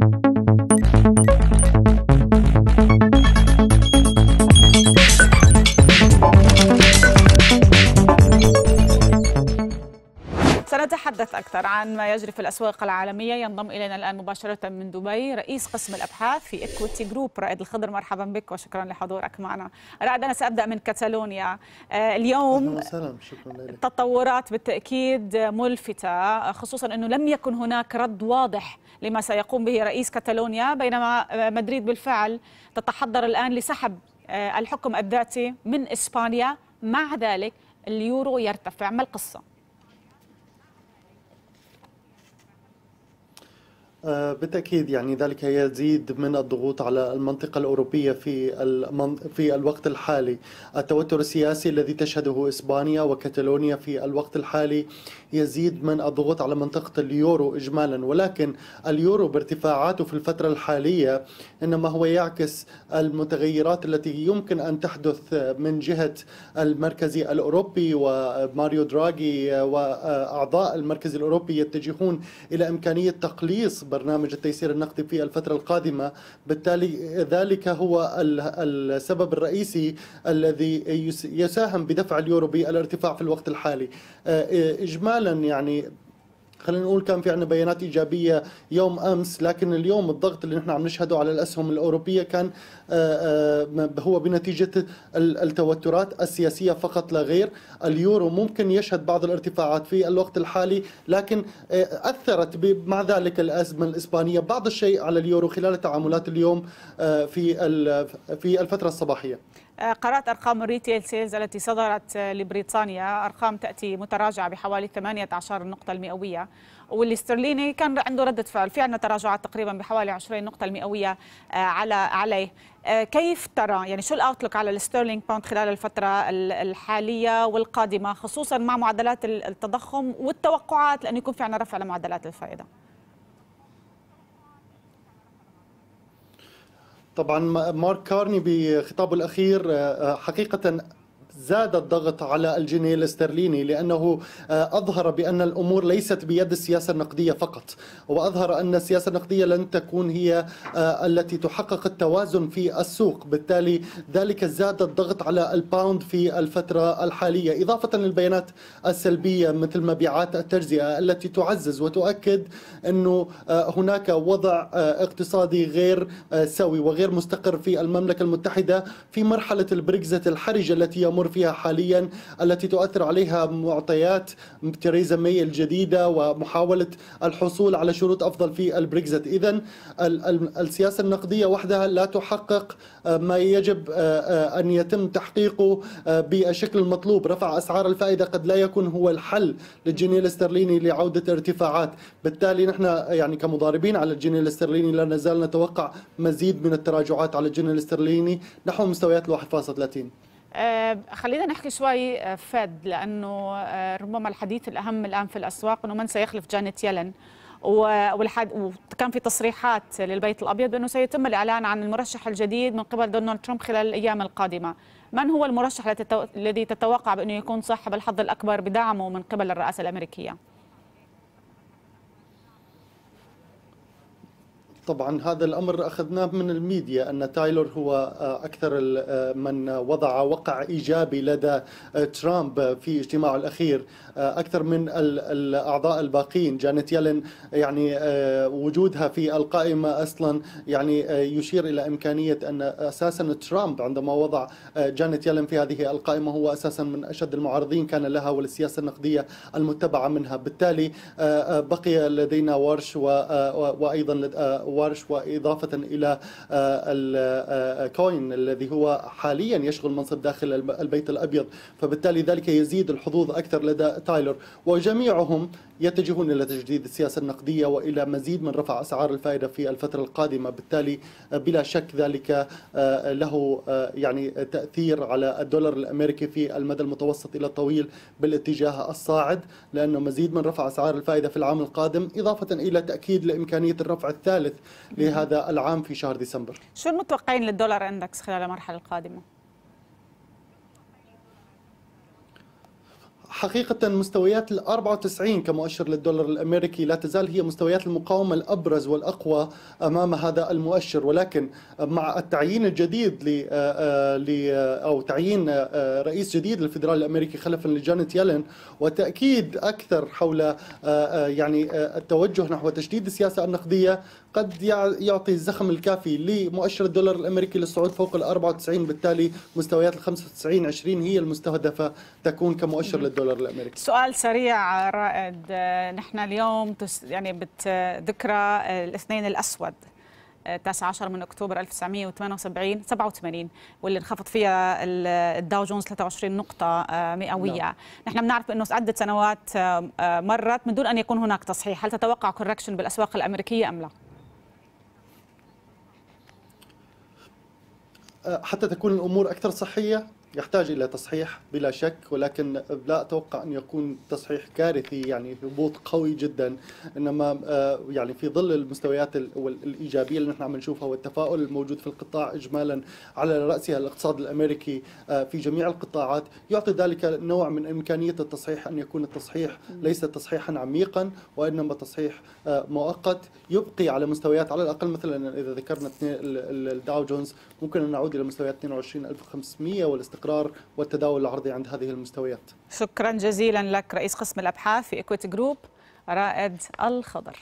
Thank you. نتحدث أكثر عن ما يجري في الأسواق العالمية ينضم إلينا الآن مباشرة من دبي رئيس قسم الأبحاث في إكويتي جروب رائد الخضر مرحبا بك وشكرا لحضورك معنا رائد أنا سأبدأ من كاتالونيا آه، اليوم التطورات بالتأكيد ملفتة خصوصا أنه لم يكن هناك رد واضح لما سيقوم به رئيس كاتالونيا بينما مدريد بالفعل تتحضر الآن لسحب آه، الحكم الذاتي من إسبانيا مع ذلك اليورو يرتفع ما القصه آه، بالتاكيد يعني ذلك يزيد من الضغوط على المنطقه الاوروبيه في في الوقت الحالي، التوتر السياسي الذي تشهده اسبانيا وكتالونيا في الوقت الحالي يزيد من الضغوط على منطقه اليورو اجمالا، ولكن اليورو بارتفاعاته في الفتره الحاليه انما هو يعكس المتغيرات التي يمكن ان تحدث من جهه المركزي الاوروبي وماريو دراغي واعضاء المركز الاوروبي يتجهون الى امكانيه تقليص برنامج التيسير النقدي في الفترة القادمة بالتالي ذلك هو السبب الرئيسي الذي يساهم بدفع اليورو بالارتفاع في الوقت الحالي آه، إجمالا يعني خلينا نقول كان في عندنا بيانات ايجابيه يوم امس لكن اليوم الضغط اللي نحن عم نشهده على الاسهم الاوروبيه كان آه، آه، هو بنتيجه التوترات السياسيه فقط لا غير اليورو ممكن يشهد بعض الارتفاعات في الوقت الحالي لكن آه، اثرت مع ذلك الازمه الاسبانيه بعض الشيء على اليورو خلال تعاملات اليوم في في الفتره الصباحيه آه، قرأت أرقام الريتيل سيلز التي صدرت آه، لبريطانيا أرقام تأتي متراجعة بحوالي 18 نقطة المئوية والاسترليني كان عنده ردة فعل في عندنا تراجعات تقريبا بحوالي 20 نقطة المئوية آه، على عليه كيف ترى يعني شو الاوتلوك على الاسترلينج باوند خلال الفتره الحاليه والقادمه خصوصا مع معدلات التضخم والتوقعات لانه يكون في عندنا رفع لمعدلات الفائده طبعا مارك كارني بخطابه الاخير آه، آه، حقيقه زاد الضغط على الجنيه الاسترليني لأنه آه، أظهر بأن الأمور ليست بيد السياسة النقدية فقط وأظهر أن السياسة النقدية لن تكون هي آه، التي تحقق التوازن في السوق بالتالي ذلك زاد الضغط على الباوند في الفترة الحالية إضافة للبيانات السلبية مثل مبيعات التجزئة التي تعزز وتؤكد أنه آه، هناك وضع اقتصادي غير سوي وغير مستقر في المملكة المتحدة في مرحلة البريكزت الحرجة التي يمر تمر فيها حاليا التي تؤثر عليها معطيات تريزا ماي الجديدة ومحاولة الحصول على شروط أفضل في البريكزت إذا السياسة النقدية وحدها لا تحقق آه، ما يجب آه، آه، أن يتم تحقيقه بالشكل المطلوب رفع أسعار الفائدة قد لا يكون هو الحل للجنيه الاسترليني لعودة ارتفاعات بالتالي نحن يعني كمضاربين على الجنيه الاسترليني لا نزال نتوقع مزيد من التراجعات على الجنيه الاسترليني نحو مستويات 1.30 آه، خلينا نحكي شوي آه، فد لانه آه، ربما الحديث الاهم الان في الاسواق انه من سيخلف جانيت يلن وكان في تصريحات للبيت الابيض بانه سيتم الاعلان عن المرشح الجديد من قبل دونالد ترامب خلال الايام القادمه. من هو المرشح الذي تتوقع بانه يكون صاحب الحظ الاكبر بدعمه من قبل الرئاسه الامريكيه؟ طبعا هذا الامر اخذناه من الميديا ان تايلور هو آه، اكثر آه، من وضع وقع ايجابي لدى آه، ترامب في اجتماعه الاخير اكثر من الاعضاء الباقين جانيت يلين يعني وجودها في القائمه اصلا يعني يشير الى امكانيه ان اساسا ترامب عندما وضع جانيت يلين في هذه القائمه هو اساسا من اشد المعارضين كان لها وللسياسه النقديه المتبعه منها بالتالي بقي لدينا ورش وايضا الورش وإضافة إلى آه، الكوين آه، آه، الذي هو حاليا يشغل منصب داخل البيت الأبيض فبالتالي ذلك يزيد الحظوظ أكثر لدى تايلور وجميعهم يتجهون إلى تجديد السياسة النقدية وإلى مزيد من رفع أسعار الفائدة في الفترة القادمة بالتالي بلا شك ذلك له يعني تأثير على الدولار الأمريكي في المدى المتوسط إلى الطويل بالاتجاه الصاعد لأنه مزيد من رفع أسعار الفائدة في العام القادم إضافة إلى تأكيد لإمكانية الرفع الثالث لهذا العام في شهر ديسمبر شو المتوقعين للدولار اندكس خلال المرحله القادمه حقيقة مستويات ال 94 كمؤشر للدولار الأمريكي لا تزال هي مستويات المقاومة الأبرز والأقوى أمام هذا المؤشر ولكن مع التعيين الجديد ل آه، آه، آه، أو تعيين رئيس جديد للفدرال الأمريكي خلفا لجانيت يلين وتأكيد أكثر حول يعني التوجه نحو تشديد السياسة النقدية قد يعطي الزخم الكافي لمؤشر الدولار الأمريكي للصعود فوق ال 94 بالتالي مستويات ال 95 20 هي المستهدفة تكون كمؤشر للدولار الدولار الامريكي سؤال سريع رائد نحن اليوم يعني بتذكرى الاثنين الاسود 19 من اكتوبر 1978 87 واللي انخفض فيها الداو جونز 23 نقطه آه، مئويه نعم. نحن بنعرف انه عده سنوات آه، آه، مرت من دون ان يكون هناك تصحيح هل تتوقع كوركشن بالاسواق الامريكيه ام لا حتى تكون الامور اكثر صحيه يحتاج الى تصحيح بلا شك ولكن لا اتوقع ان يكون تصحيح كارثي يعني هبوط قوي جدا انما آه، يعني في ظل المستويات الايجابيه اللي نحن عم نشوفها والتفاؤل الموجود في القطاع اجمالا على راسها الاقتصاد الامريكي آه، في جميع القطاعات يعطي ذلك نوع من امكانيه التصحيح ان يكون التصحيح ليس تصحيحا عميقا وانما تصحيح آه، مؤقت يبقي على مستويات على الاقل مثلا اذا ذكرنا الداو جونز ممكن ان نعود الى مستويات 22500 والاستقرار الاستقرار والتداول العرضي عند هذه المستويات شكرا جزيلا لك رئيس قسم الأبحاث في إكويت جروب رائد الخضر